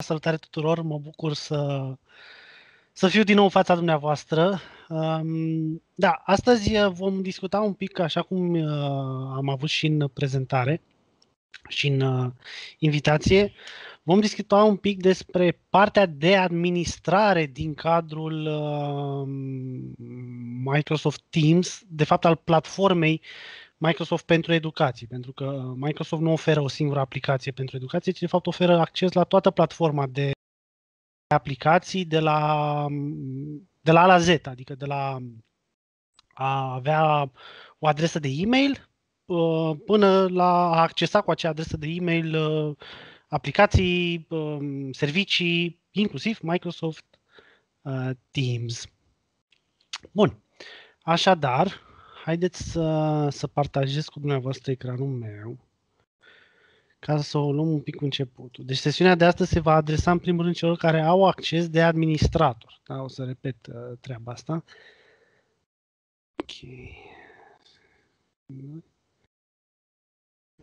Salutare tuturor, mă bucur să, să fiu din nou în fața dumneavoastră. Da, astăzi eh, vom discuta un pic, așa cum eh, am avut și în prezentare și în eh, invitație, vom discuta un pic despre partea de administrare din cadrul Microsoft Teams, de fapt al platformei Microsoft pentru educație, pentru că uh, Microsoft nu oferă o singură aplicație pentru educație, ci de fapt oferă acces la toată platforma de aplicații de la, mm, de la A la Z, adică de la a avea o adresă de e-mail uh, până la a accesa cu acea adresă de e-mail uh, aplicații, um, servicii, inclusiv Microsoft Teams. Bun. Așadar, haideți să, să partajez cu dumneavoastră ecranul meu ca să o luăm un pic începutul. Deci sesiunea de astăzi se va adresa în primul rând celor care au acces de administrator. Da, o să repet uh, treaba asta. Ok.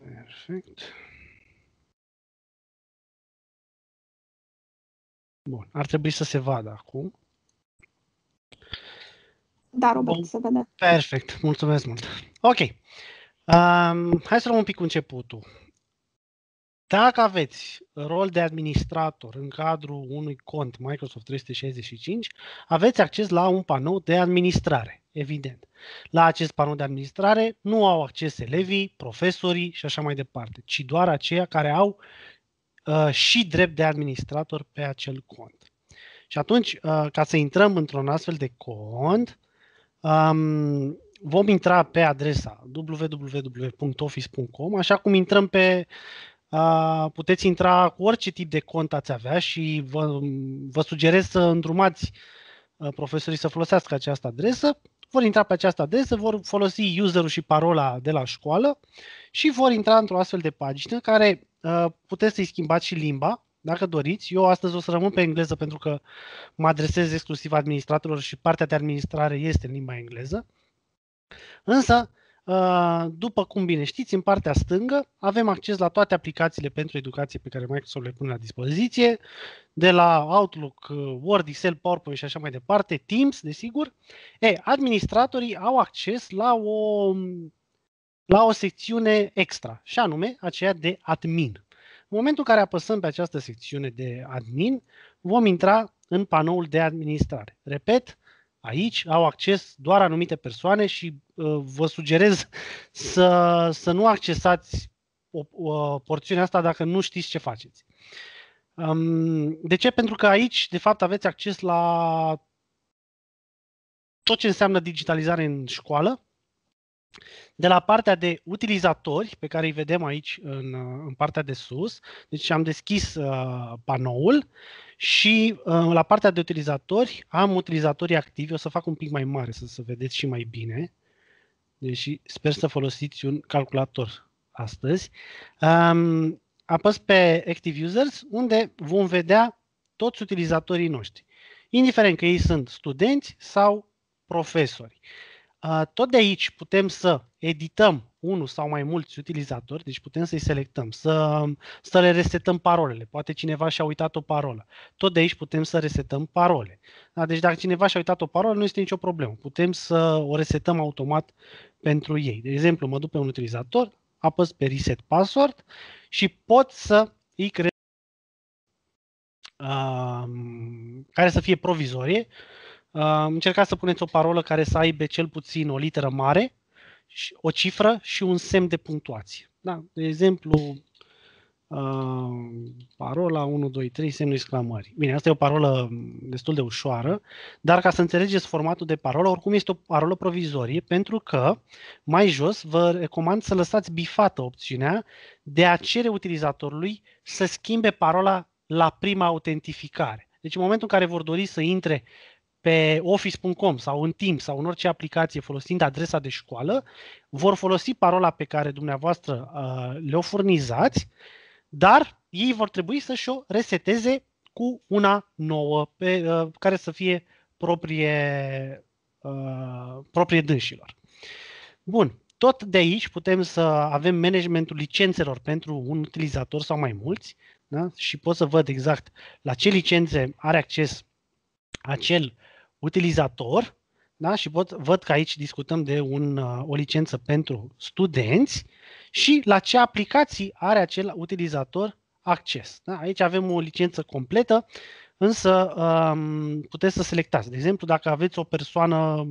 Perfect. Bun, ar trebui să se vadă acum. Da, Robert, Bun. se vede. Perfect, mulțumesc mult. Ok. Um, hai să luăm un pic începutul. Dacă aveți rol de administrator în cadrul unui cont Microsoft 365, aveți acces la un panou de administrare, evident. La acest panou de administrare nu au acces elevii, profesorii și așa mai departe, ci doar aceia care au uh, și drept de administrator pe acel cont. Și atunci, uh, ca să intrăm într-un astfel de cont, Um, vom intra pe adresa www.office.com, așa cum intrăm pe Uh, puteți intra cu orice tip de cont ați avea și vă, vă sugerez să îndrumați uh, profesorii să folosească această adresă. Vor intra pe această adresă, vor folosi userul și parola de la școală și vor intra într-o astfel de pagină care uh, puteți să-i schimbați și limba dacă doriți, eu astăzi o să rămân pe engleză pentru că mă adresez exclusiv administratorilor și partea de administrare este în limba engleză. Însă, ă, după cum bine știți, în partea stângă avem acces la toate aplicațiile pentru educație pe care Microsoft le pune la dispoziție, de la Outlook, Word, Excel, PowerPoint și așa mai departe, Teams, desigur. E, administratorii au acces la o, la o secțiune extra, și anume aceea de admin. În momentul în care apăsăm pe această secțiune de admin, vom intra în panoul de administrare. Repet, aici au acces doar anumite persoane și uh, vă sugerez să, să nu accesați o, o, porțiunea asta dacă nu știți ce faceți. Um, de ce? Pentru că aici, de fapt, aveți acces la tot ce înseamnă digitalizare în școală, de la partea de utilizatori, pe care îi vedem aici în, în partea de sus, deci am deschis uh, panoul și uh, la partea de utilizatori am utilizatorii activi, o să fac un pic mai mare să, să vedeți și mai bine, Deci sper să folosiți un calculator astăzi. Um, apăs pe Active Users, unde vom vedea toți utilizatorii noștri, indiferent că ei sunt studenți sau profesori. Tot de aici putem să edităm unul sau mai mulți utilizatori, deci putem să-i selectăm, să, să le resetăm parolele. Poate cineva și-a uitat o parolă. Tot de aici putem să resetăm parole. Da? Deci dacă cineva și-a uitat o parolă, nu este nicio problemă. Putem să o resetăm automat pentru ei. De exemplu, mă duc pe un utilizator, apăs pe Reset Password și pot să îi creez uh, care să fie provizorie, Uh, încercați să puneți o parolă care să aibă cel puțin o literă mare, o cifră și un semn de punctuație. Da? De exemplu, Uh, parola 1, 2, 3, semnul exclamării. Bine, asta e o parolă destul de ușoară, dar ca să înțelegeți formatul de parolă, oricum este o parolă provizorie, pentru că mai jos vă recomand să lăsați bifată opțiunea de a cere utilizatorului să schimbe parola la prima autentificare. Deci în momentul în care vor dori să intre pe office.com sau în timp sau în orice aplicație folosind adresa de școală, vor folosi parola pe care dumneavoastră uh, le-o furnizați, dar ei vor trebui să și-o reseteze cu una nouă pe, uh, care să fie proprie, uh, proprie dânșilor. Bun, tot de aici putem să avem managementul licențelor pentru un utilizator sau mai mulți da? și pot să văd exact la ce licențe are acces acel utilizator da? și pot, văd că aici discutăm de un, uh, o licență pentru studenți și la ce aplicații are acel utilizator acces. Da? Aici avem o licență completă, însă um, puteți să selectați. De exemplu, dacă aveți o persoană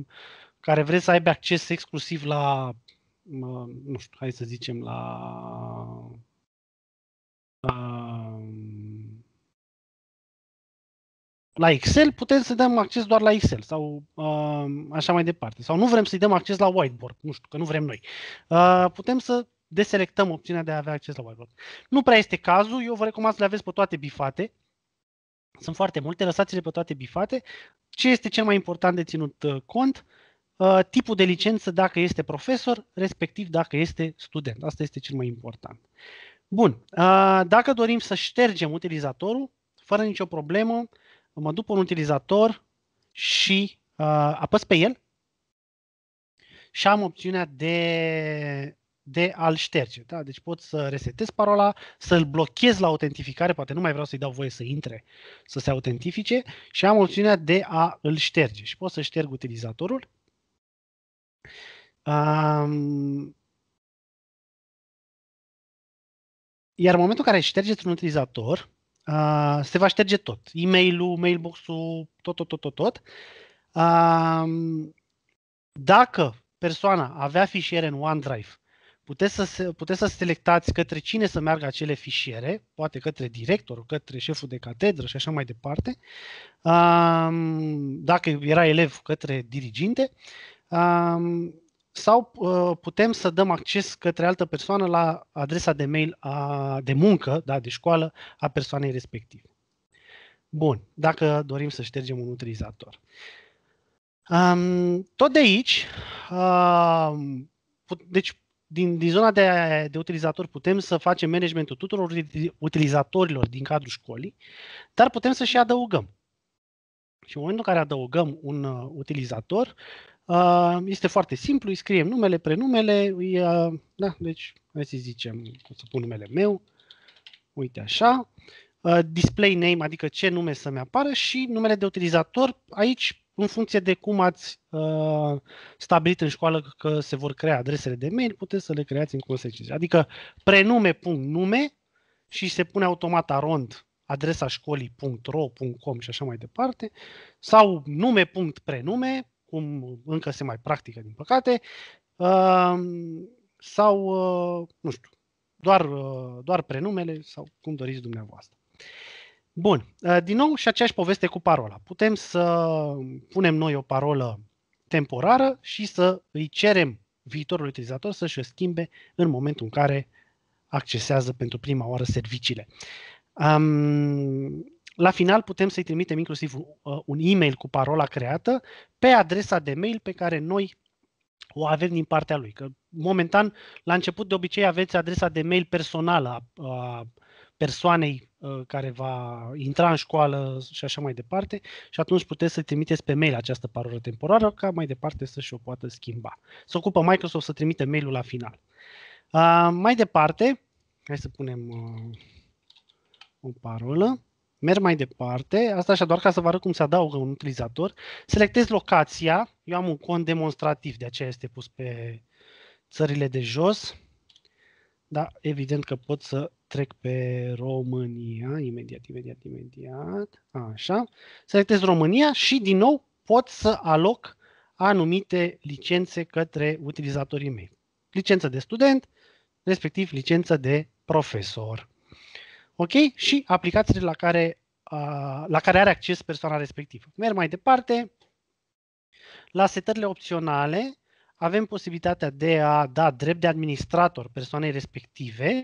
care vreți să aibă acces exclusiv la, uh, nu știu, hai să zicem, la la uh, la Excel, putem să dăm acces doar la Excel sau uh, așa mai departe. Sau nu vrem să-i dăm acces la whiteboard, nu știu, că nu vrem noi. Uh, putem să deselectăm opțiunea de a avea acces la whiteboard. Nu prea este cazul, eu vă recomand să le aveți pe toate bifate. Sunt foarte multe, lăsați-le pe toate bifate. Ce este cel mai important de ținut uh, cont? Uh, tipul de licență dacă este profesor, respectiv dacă este student. Asta este cel mai important. Bun, uh, dacă dorim să ștergem utilizatorul, fără nicio problemă, mă duc pe un utilizator și uh, apăs pe el și am opțiunea de, de a-l șterge. Da? Deci pot să resetez parola, să-l blochez la autentificare, poate nu mai vreau să-i dau voie să intre, să se autentifice și am opțiunea de a l șterge. Și pot să șterg utilizatorul. Um, iar în momentul în care ștergeți un utilizator, Uh, se va șterge tot. E-mail-ul, mailbox-ul, tot, tot, tot, tot, tot. Uh, dacă persoana avea fișiere în OneDrive, puteți să, puteți să selectați către cine să meargă acele fișiere, poate către director, către șeful de catedră și așa mai departe, dacă era elev, către diriginte sau uh, putem să dăm acces către altă persoană la adresa de mail a, de muncă, da, de școală, a persoanei respective. Bun, dacă dorim să ștergem un utilizator. Um, tot de aici, um, put, deci din, din zona de, de utilizator putem să facem managementul tuturor utilizatorilor din cadrul școlii, dar putem să și adăugăm. Și în momentul în care adăugăm un uh, utilizator, Uh, este foarte simplu, îi scriem numele, prenumele, îi, uh, da, deci hai să zicem, o să pun numele meu, uite așa, uh, display name, adică ce nume să-mi apară și numele de utilizator, aici în funcție de cum ați uh, stabilit în școală că se vor crea adresele de mail, puteți să le creați în consecință. Adică prenume.nume și se pune automat arond adresa școlii.ro.com și așa mai departe, sau nume.prenume, cum încă se mai practică, din păcate, sau, uh, nu știu, doar, uh, doar prenumele sau cum doriți dumneavoastră. Bun, uh, din nou și aceeași poveste cu parola. Putem să punem noi o parolă temporară și să îi cerem viitorul utilizator să-și o schimbe în momentul în care accesează pentru prima oară serviciile. Um, la final putem să-i trimitem inclusiv uh, un e-mail cu parola creată pe adresa de mail pe care noi o avem din partea lui. Că momentan, la început, de obicei aveți adresa de mail personală a persoanei uh, care va intra în școală și așa mai departe și atunci puteți să trimiteți pe mail această parolă temporară ca mai departe să și o poată schimba. Se ocupă Microsoft să trimite mailul la final. Uh, mai departe, hai să punem uh, o parolă merg mai departe, asta așa doar ca să vă arăt cum se adaugă un utilizator, selectez locația, eu am un cont demonstrativ, de aceea este pus pe țările de jos, dar evident că pot să trec pe România, imediat, imediat, imediat, așa, selectez România și din nou pot să aloc anumite licențe către utilizatorii mei. Licență de student, respectiv licență de profesor. Ok? Și aplicațiile la care, uh, la care are acces persoana respectivă. Merg mai departe. La setările opționale avem posibilitatea de a da drept de administrator persoanei respective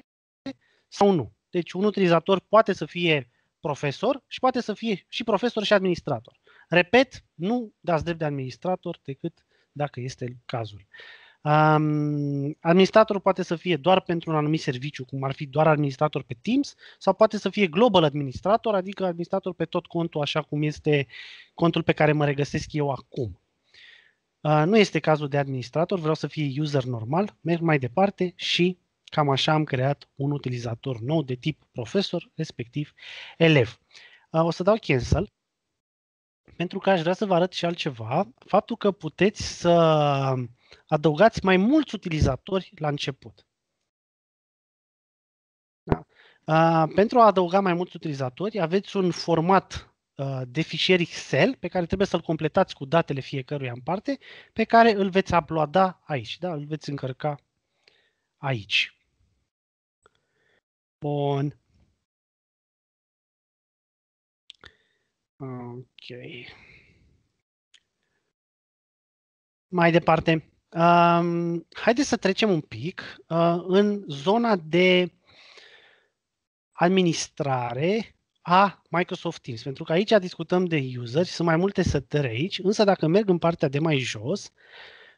sau nu. Deci un utilizator poate să fie profesor și poate să fie și profesor și administrator. Repet, nu dați drept de administrator decât dacă este cazul. Uh, Um, administratorul poate să fie doar pentru un anumit serviciu, cum ar fi doar administrator pe Teams, sau poate să fie global administrator, adică administrator pe tot contul, așa cum este contul pe care mă regăsesc eu acum. Uh, nu este cazul de administrator, vreau să fie user normal, merg mai departe și cam așa am creat un utilizator nou de tip profesor, respectiv elev. Uh, o să dau cancel pentru că aș vrea să vă arăt și altceva, faptul că puteți să adăugați mai mulți utilizatori la început. Da. A, pentru a adăuga mai mulți utilizatori, aveți un format de fișier Excel pe care trebuie să-l completați cu datele fiecăruia în parte, pe care îl veți uploada aici, da? îl veți încărca aici. Bun. Ok. Mai departe. Um, haideți să trecem un pic uh, în zona de administrare a Microsoft Teams, pentru că aici discutăm de useri, sunt mai multe setări aici, însă dacă merg în partea de mai jos, uh,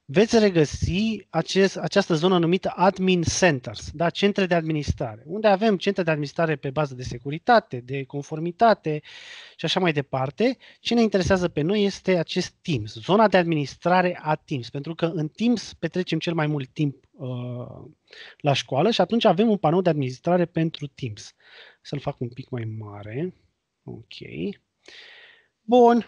veți regăsi acest, această zonă numită admin centers, da? centre de administrare, unde avem centre de administrare pe bază de securitate, de conformitate și așa mai departe. Ce ne interesează pe noi este acest Teams, zona de administrare a Teams, pentru că în Teams petrecem cel mai mult timp uh, la școală și atunci avem un panou de administrare pentru Teams. Să-l fac un pic mai mare. Ok. Bun.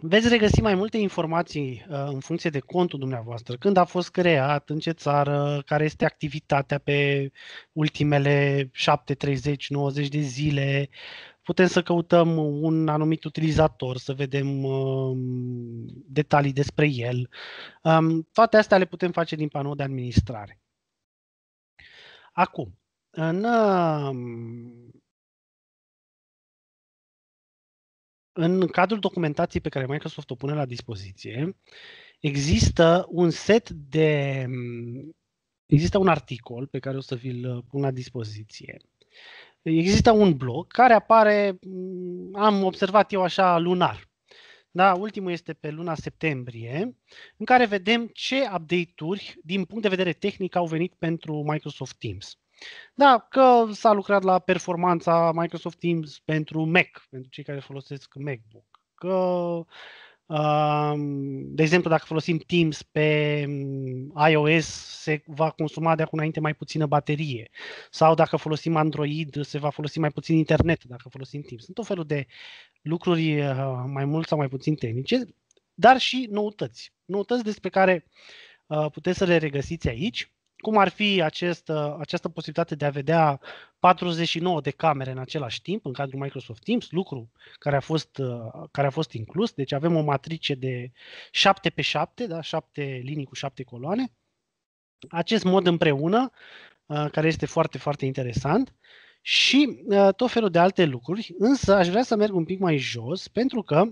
Veți regăsi mai multe informații uh, în funcție de contul dumneavoastră, când a fost creat, în ce țară, care este activitatea pe ultimele 7, 30, 90 de zile. Putem să căutăm un anumit utilizator, să vedem uh, detalii despre el. Um, toate astea le putem face din panou de administrare. Acum, în uh, în cadrul documentației pe care Microsoft o pune la dispoziție, există un set de. Există un articol pe care o să vi-l uh, pun la dispoziție. Există un blog care apare, mm, am observat eu așa, lunar. Da, ultimul este pe luna septembrie, în care vedem ce update-uri din punct de vedere tehnic au venit pentru Microsoft Teams. Da, că s-a lucrat la performanța Microsoft Teams pentru Mac, pentru cei care folosesc MacBook. Că, de exemplu, dacă folosim Teams pe mm, iOS, se va consuma de acum înainte mai puțină baterie. Sau dacă folosim Android, se va folosi mai puțin internet dacă folosim Teams. Sunt tot felul de lucruri uh, mai mult sau mai puțin tehnice, dar și noutăți. Noutăți despre care uh, puteți să le regăsiți aici cum ar fi acest, uh, această posibilitate de a vedea 49 de camere în același timp în cadrul Microsoft Teams, lucru care a fost, uh, care a fost inclus. Deci avem o matrice de 7 pe 7, da? 7 linii cu 7 coloane. Acest mod împreună, uh, care este foarte, foarte interesant și tot felul de alte lucruri, însă aș vrea să merg un pic mai jos pentru că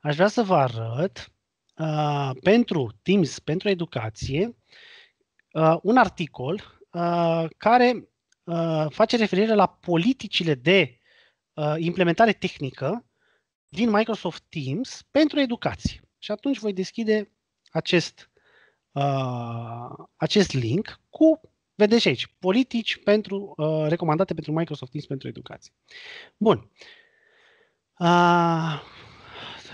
aș vrea să vă arăt pentru Teams, pentru educație, uh, un articol uh, care uh, face referire la politicile de uh, implementare tehnică din Microsoft Teams pentru educație. Și atunci voi deschide acest, uh, acest link cu, vedeți aici, politici pentru, uh, recomandate pentru Microsoft Teams pentru educație. Bun. Uh,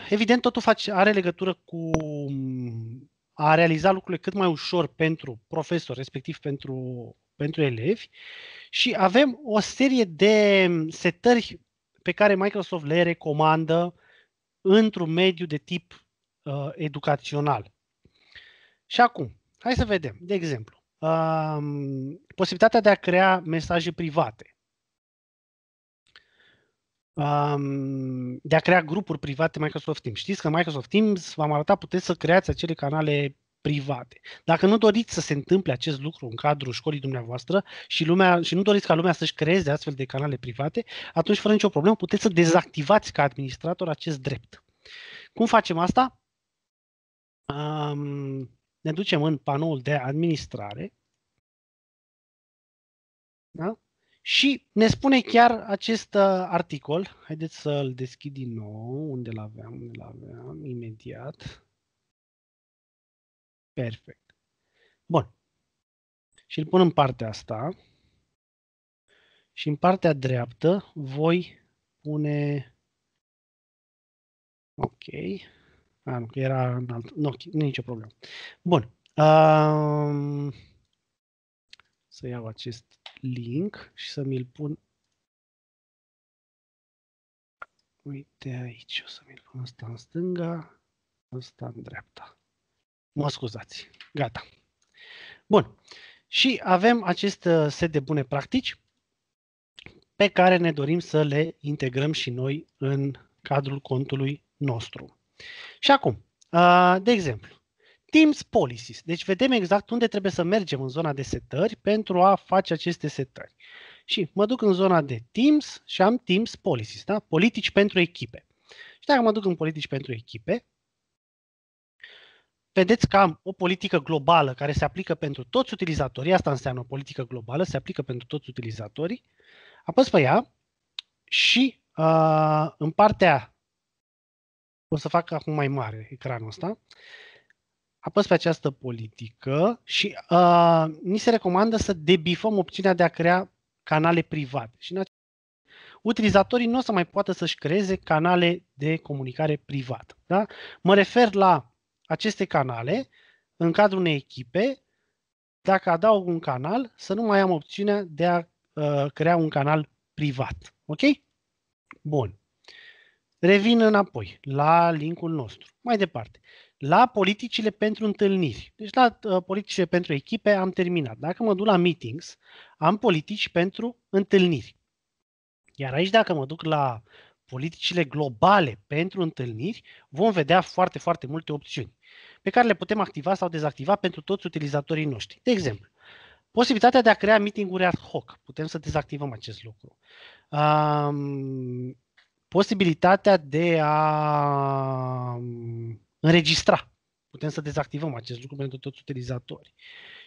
evident, totul face, are legătură cu a realiza lucrurile cât mai ușor pentru profesor, respectiv pentru, pentru elevi și avem o serie de setări pe care Microsoft le recomandă într-un mediu de tip uh, educațional. Și acum, hai să vedem, de exemplu, uh, posibilitatea de a crea mesaje private um, de a crea grupuri private Microsoft Teams. Știți că Microsoft Teams v-am arătat, puteți să creați acele canale private. Dacă nu doriți să se întâmple acest lucru în cadrul școlii dumneavoastră și, lumea, și nu doriți ca lumea să-și creeze astfel de canale private, atunci, fără nicio problemă, puteți să dezactivați ca administrator acest drept. Cum facem asta? Um, ne ducem în panoul de administrare. Da? Și ne spune chiar acest uh, articol. Haideți să-l deschid din nou. Unde l-aveam? Unde l-aveam? Imediat. Perfect. Bun. Și îl pun în partea asta. Și în partea dreaptă voi pune... Ok. A, nu, era în alt... Nu, nu nicio problemă. Bun. Um... Să iau acest link și să mi-l pun. Uite aici, o să mi-l pun ăsta în stânga, ăsta în dreapta. Mă scuzați, gata. Bun, și avem acest uh, set de bune practici pe care ne dorim să le integrăm și noi în cadrul contului nostru. Și acum, uh, de exemplu, Teams Policies. Deci vedem exact unde trebuie să mergem în zona de setări pentru a face aceste setări. Și mă duc în zona de Teams și am Teams Policies, da? politici pentru echipe. Și dacă mă duc în politici pentru echipe, vedeți că am o politică globală care se aplică pentru toți utilizatorii, asta înseamnă o politică globală, se aplică pentru toți utilizatorii, apăs pe ea și uh, în partea, o să fac acum mai mare ecranul ăsta, uh, apăs pe această politică și uh, ni se recomandă să debifăm opțiunea de a crea canale private. Și în acest utilizatorii nu o să mai poată să-și creeze canale de comunicare privată. Da? Mă refer la aceste canale în cadrul unei echipe, dacă adaug un canal, să nu mai am opțiunea de a uh, crea un canal privat. Ok? Bun. Revin înapoi la linkul nostru. Mai departe la politicile pentru întâlniri. Deci la uh, politicile pentru echipe am terminat. Dacă mă duc la meetings, am politici pentru întâlniri. Iar aici dacă mă duc la politicile globale pentru întâlniri, vom vedea foarte, foarte multe opțiuni pe care le putem activa sau dezactiva pentru toți utilizatorii noștri. De exemplu, posibilitatea de a crea meeting-uri ad hoc. Putem să dezactivăm acest lucru. Um, posibilitatea de a um, înregistra. Putem să dezactivăm acest lucru pentru toți utilizatorii.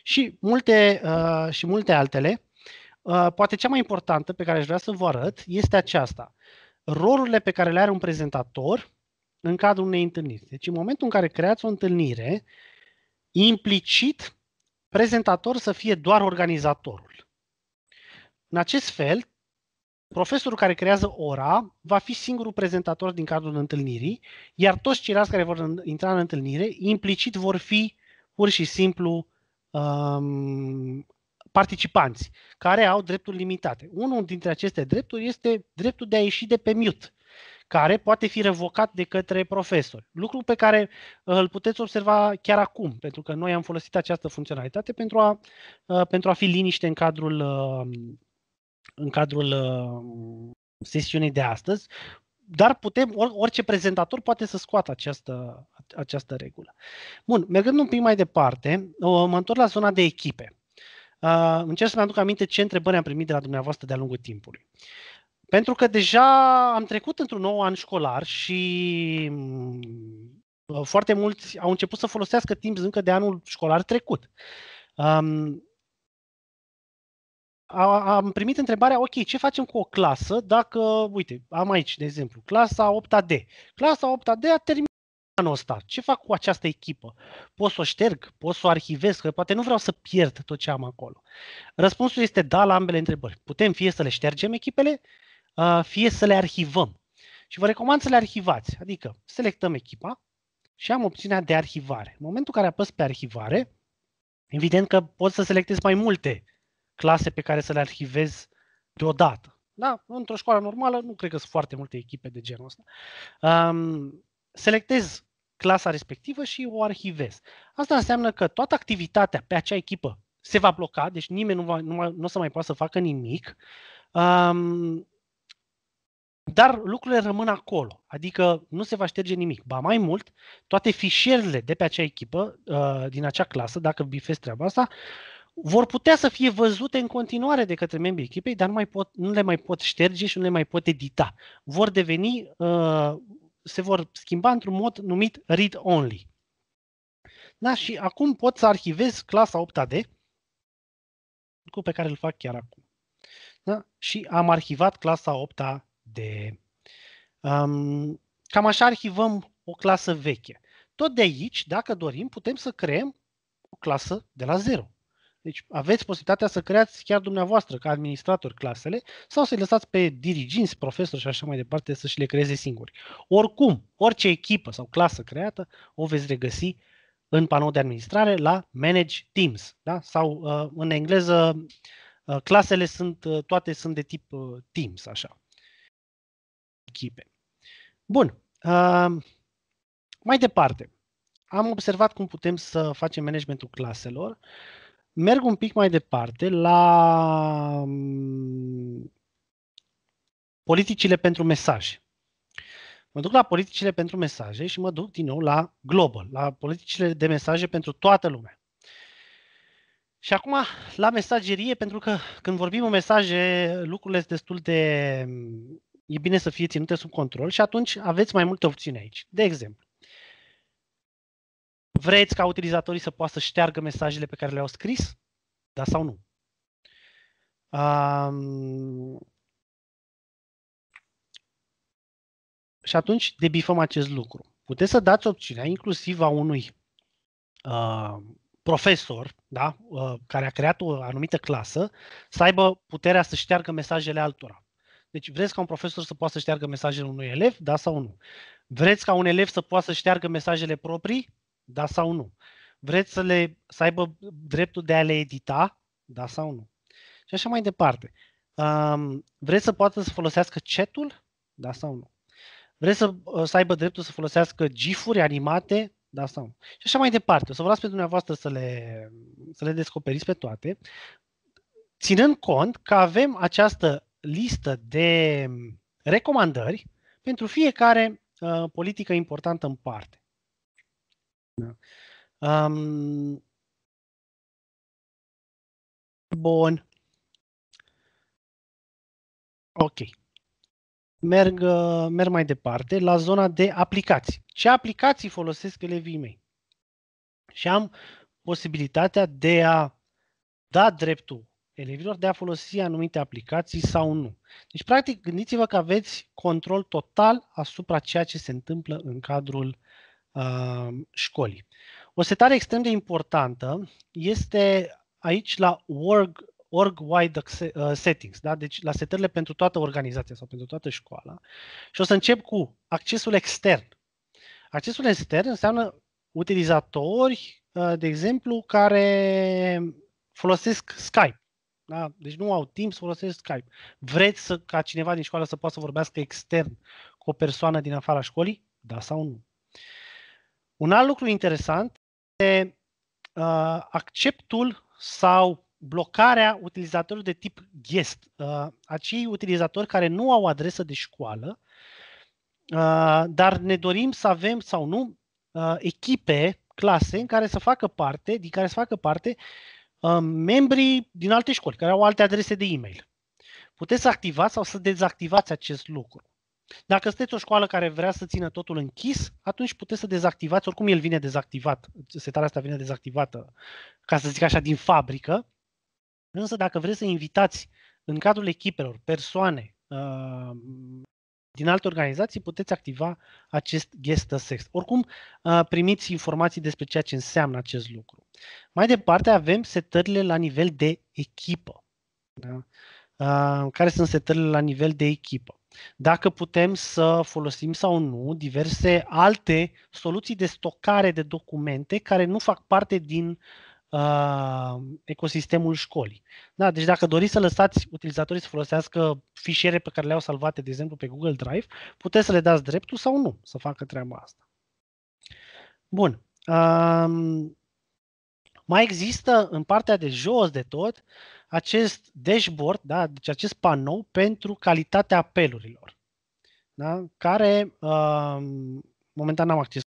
Și multe, uh, și multe altele. Uh, poate cea mai importantă pe care aș vrea să vă arăt este aceasta. Rolurile pe care le are un prezentator în cadrul unei întâlniri. Deci în momentul în care creați o întâlnire, implicit prezentator să fie doar organizatorul. În acest fel, Profesorul care creează ora va fi singurul prezentator din cadrul întâlnirii, iar toți ceilalți care vor intra în întâlnire, implicit vor fi pur și simplu um, participanți, care au drepturi limitate. Unul dintre aceste drepturi este dreptul de a ieși de pe mute, care poate fi revocat de către profesori. Lucru pe care uh, îl puteți observa chiar acum, pentru că noi am folosit această funcționalitate pentru a, uh, pentru a fi liniște în cadrul uh, în cadrul uh, sesiunii de astăzi, dar putem, orice prezentator poate să scoată această, această regulă. Bun, mergând un pic mai departe, mă întorc la zona de echipe. Uh, încerc să-mi aduc aminte ce întrebări am primit de la dumneavoastră de-a lungul timpului. Pentru că deja am trecut într-un nou an școlar și uh, foarte mulți au început să folosească timp încă de anul școlar trecut. Um, a, am primit întrebarea, ok, ce facem cu o clasă dacă, uite, am aici, de exemplu, clasa 8D. Clasa 8D a terminat anul ăsta. Ce fac cu această echipă? Pot să o șterg? Pot să o arhivez? Că poate nu vreau să pierd tot ce am acolo. Răspunsul este da la ambele întrebări. Putem fie să le ștergem echipele, fie să le arhivăm. Și vă recomand să le arhivați. Adică selectăm echipa și am opțiunea de arhivare. În momentul în care apăs pe arhivare, evident că pot să selectez mai multe clase pe care să le arhivezi deodată. Da? Într-o școală normală nu cred că sunt foarte multe echipe de genul ăsta. Um, selectez clasa respectivă și o arhivez. Asta înseamnă că toată activitatea pe acea echipă se va bloca, deci nimeni nu, va, nu, mai, nu o să mai poată să facă nimic, um, dar lucrurile rămân acolo, adică nu se va șterge nimic. Ba mai mult, toate fișierele de pe acea echipă, uh, din acea clasă, dacă bifezi treaba asta, vor putea să fie văzute în continuare de către membrii echipei, dar nu, mai pot, nu le mai pot șterge și nu le mai pot edita. Vor deveni, uh, se vor schimba într-un mod numit read-only. Da? Și acum pot să arhivez clasa 8AD, lucru pe care îl fac chiar acum. Da? Și am arhivat clasa 8AD. Um, cam așa arhivăm o clasă veche. Tot de aici, dacă dorim, putem să creăm o clasă de la zero. Deci aveți posibilitatea să creați chiar dumneavoastră, ca administrator, clasele sau să le lăsați pe diriginți, profesori și așa mai departe să-și le creeze singuri. Oricum, orice echipă sau clasă creată o veți regăsi în panou de administrare la Manage Teams. Da? Sau uh, în engleză uh, clasele sunt, uh, toate sunt de tip uh, Teams, așa. Echipe. Bun. Uh, mai departe, am observat cum putem să facem managementul claselor. Uh, merg un pic mai departe la mm, politicile pentru mesaje. Mă duc la politicile pentru mesaje și mă duc din nou la global, la politicile de mesaje pentru toată lumea. Și acum la mesagerie, pentru că când vorbim o mesaje, lucrurile sunt destul de... Mm, e bine să fie ținute sub control și atunci aveți mai multe opțiuni aici. De exemplu, Vreți ca utilizatorii să poată să șteargă mesajele pe care le-au scris? Da sau nu? Um, și atunci debifăm acest lucru. Puteți să dați opțiunea inclusiv a unui uh, profesor da, uh, care a creat o anumită clasă să aibă puterea să șteargă mesajele altora. Deci vreți ca un profesor să poată să șteargă mesajele unui elev, da sau nu? Vreți ca un elev să poată să șteargă mesajele proprii? Da sau nu? Vreți să, le, să aibă dreptul de a le edita? Da sau nu? Și așa mai departe. Um, vreți să poată să folosească chat-ul? Da sau nu? Vreți să, uh, să aibă dreptul să folosească gifuri animate? Da sau nu? Și așa mai departe. O să vă las pe dumneavoastră să le, să le descoperiți pe toate. Ținând cont că avem această listă de recomandări pentru fiecare uh, politică importantă în parte. Um, bun. Ok. Merg, uh, merg mai departe la zona de aplicații. Ce aplicații folosesc elevii mei? Și am posibilitatea de a da dreptul elevilor de a folosi anumite aplicații sau nu. Deci, practic, gândiți-vă că aveți control total asupra ceea ce se întâmplă în cadrul Uh, școlii. O setare extrem de importantă este aici la org, org-wide uh, settings, da? deci la setările pentru toată organizația sau pentru toată școala. Și o să încep cu accesul extern. Accesul extern înseamnă utilizatori, uh, de exemplu, care folosesc Skype. Da? Deci nu au timp să folosesc Skype. Vreți să, ca cineva din școală să poată să vorbească extern cu o persoană din afara școlii? Da sau nu? Un alt lucru interesant este uh, acceptul sau blocarea utilizatorilor de tip guest. Uh, acei utilizatori care nu au adresă de școală, uh, dar ne dorim să avem sau nu uh, echipe, clase în care să facă parte, din care să facă parte uh, membrii din alte școli care au alte adrese de e-mail. Puteți să activați sau să dezactivați acest lucru. Dacă sunteți o școală care vrea să țină totul închis, atunci puteți să dezactivați, oricum el vine dezactivat, setarea asta vine dezactivată, ca să zic așa, din fabrică. Însă dacă vreți să invitați în cadrul echipelor persoane uh, din alte organizații, puteți activa acest guest sex. Oricum, uh, primiți informații despre ceea ce înseamnă acest lucru. Mai departe avem setările la nivel de echipă, da? uh, care sunt setările la nivel de echipă dacă putem să folosim sau nu diverse alte soluții de stocare de documente care nu fac parte din uh, ecosistemul școlii. Da, deci dacă doriți să lăsați utilizatorii să folosească fișiere pe care le-au salvate, de exemplu, pe Google Drive, puteți să le dați dreptul sau nu să facă treaba asta. Bun. Uh, mai există în partea de jos de tot uh, acest dashboard, da, deci acest panou pentru calitatea apelurilor, da, care uh, momentan n-am acces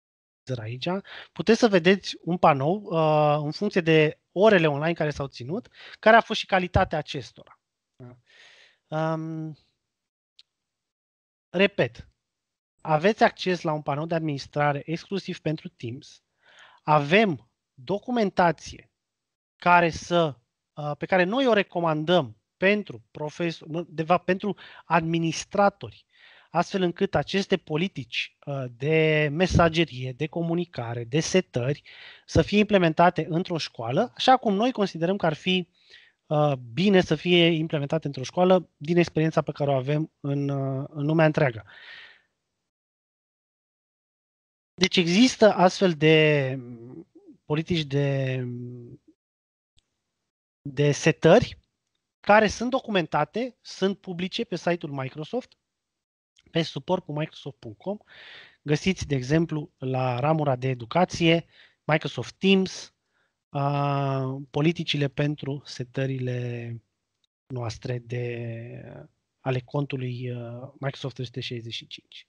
aici. Puteți să vedeți un panou uh, în funcție de orele online care s-au ținut, care a fost și calitatea acestora. Da. Um, repet, aveți acces la un panou de administrare exclusiv pentru Teams. Avem documentație care să pe care noi o recomandăm pentru profesori, de fapt pentru administratori, astfel încât aceste politici de mesagerie, de comunicare, de setări să fie implementate într-o școală, așa cum noi considerăm că ar fi bine să fie implementate într-o școală din experiența pe care o avem în, în lumea întreagă. Deci există astfel de politici de de setări care sunt documentate, sunt publice pe site-ul Microsoft, pe suport Microsoft.com. Găsiți, de exemplu, la ramura de educație, Microsoft Teams, uh, politicile pentru setările noastre de ale contului Microsoft 365.